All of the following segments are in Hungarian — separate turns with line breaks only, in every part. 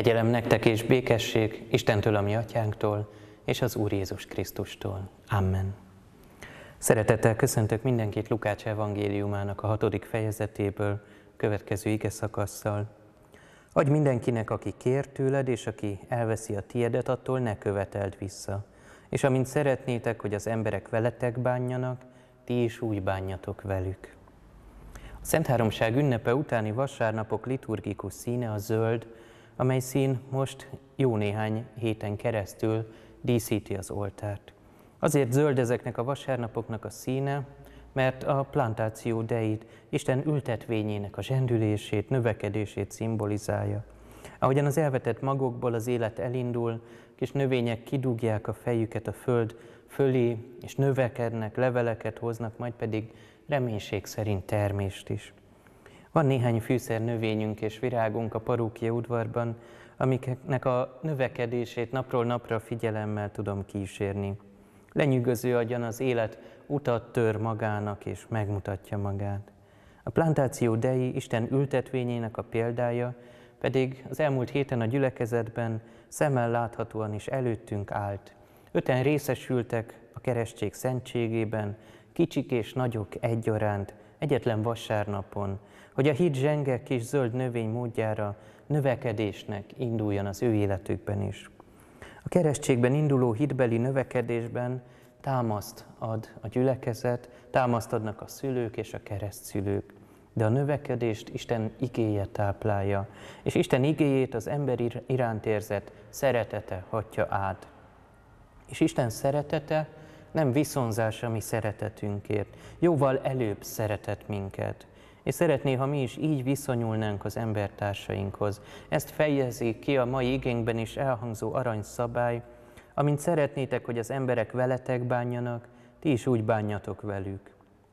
Kegyelem nektek és békesség Istentől, a mi atyánktól, és az Úr Jézus Krisztustól. Amen. Szeretettel köszöntök mindenkit Lukács evangéliumának a hatodik fejezetéből, következő ige szakasszal. Adj mindenkinek, aki kér tőled, és aki elveszi a tiedet, attól ne követeld vissza. És amint szeretnétek, hogy az emberek veletek bánjanak, ti is úgy bánjatok velük. A Szent ünnepe utáni vasárnapok liturgikus színe a zöld, amely szín most jó néhány héten keresztül díszíti az oltárt. Azért zöld ezeknek a vasárnapoknak a színe, mert a plantáció deit, Isten ültetvényének a zsendülését, növekedését szimbolizálja. Ahogyan az elvetett magokból az élet elindul, kis növények kidugják a fejüket a föld fölé, és növekednek, leveleket hoznak, majd pedig reménység szerint termést is. Van néhány fűszer növényünk és virágunk a parókia udvarban, amiknek a növekedését napról napra figyelemmel tudom kísérni. Lenyűgöző agyan az élet utat tör magának és megmutatja magát. A plantáció dei Isten ültetvényének a példája, pedig az elmúlt héten a gyülekezetben szemmel láthatóan is előttünk állt. Öten részesültek a keresztség szentségében, kicsik és nagyok egyaránt, egyetlen vasárnapon, hogy a híd zsenge kis zöld növény módjára növekedésnek induljon az ő életükben is. A keresztségben induló hitbeli növekedésben támaszt ad a gyülekezet, támaszt adnak a szülők és a keresztszülők. De a növekedést Isten igéje táplálja, és Isten igéjét az ember iránt érzett szeretete hatja át. És Isten szeretete nem viszonzás a mi szeretetünkért. Jóval előbb szeretett minket. És szeretné, ha mi is így viszonyulnánk az embertársainkhoz. Ezt fejezi ki a mai igényben is elhangzó aranyszabály, amint szeretnétek, hogy az emberek veletek bánjanak, ti is úgy bánjatok velük.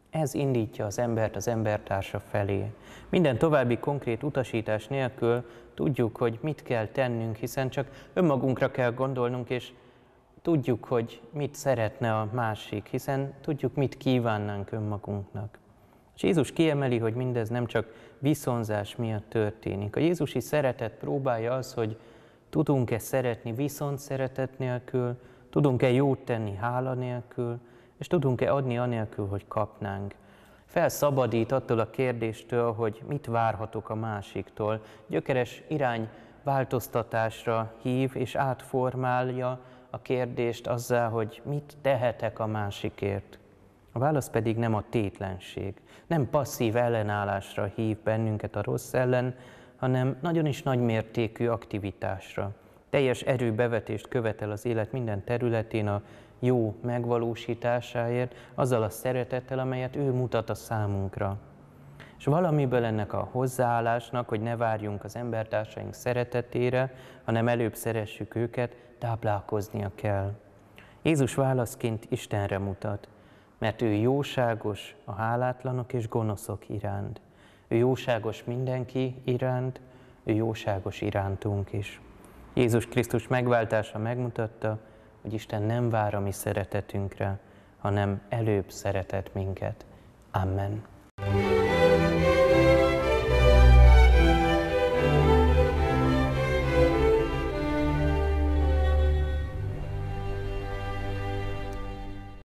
Ez indítja az embert az embertársa felé. Minden további konkrét utasítás nélkül tudjuk, hogy mit kell tennünk, hiszen csak önmagunkra kell gondolnunk, és tudjuk, hogy mit szeretne a másik, hiszen tudjuk, mit kívánnánk önmagunknak. És Jézus kiemeli, hogy mindez nem csak viszonzás miatt történik. A Jézusi szeretet próbálja az, hogy tudunk-e szeretni viszont szeretet nélkül, tudunk-e jót tenni hála nélkül, és tudunk-e adni anélkül, hogy kapnánk. Felszabadít attól a kérdéstől, hogy mit várhatok a másiktól. Gyökeres irány változtatásra hív és átformálja a kérdést azzal, hogy mit tehetek a másikért. A válasz pedig nem a tétlenség, nem passzív ellenállásra hív bennünket a rossz ellen, hanem nagyon is nagymértékű aktivitásra. Teljes erőbevetést követel az élet minden területén a jó megvalósításáért, azzal a szeretettel, amelyet ő mutat a számunkra. És valamiből ennek a hozzáállásnak, hogy ne várjunk az embertársaink szeretetére, hanem előbb szeressük őket, táplálkoznia kell. Jézus válaszként Istenre mutat, mert ő jóságos a hálátlanok és gonoszok iránt. Ő jóságos mindenki iránt, ő jóságos irántunk is. Jézus Krisztus megváltása megmutatta, hogy Isten nem vár a mi szeretetünkre, hanem előbb szeretett minket. Amen.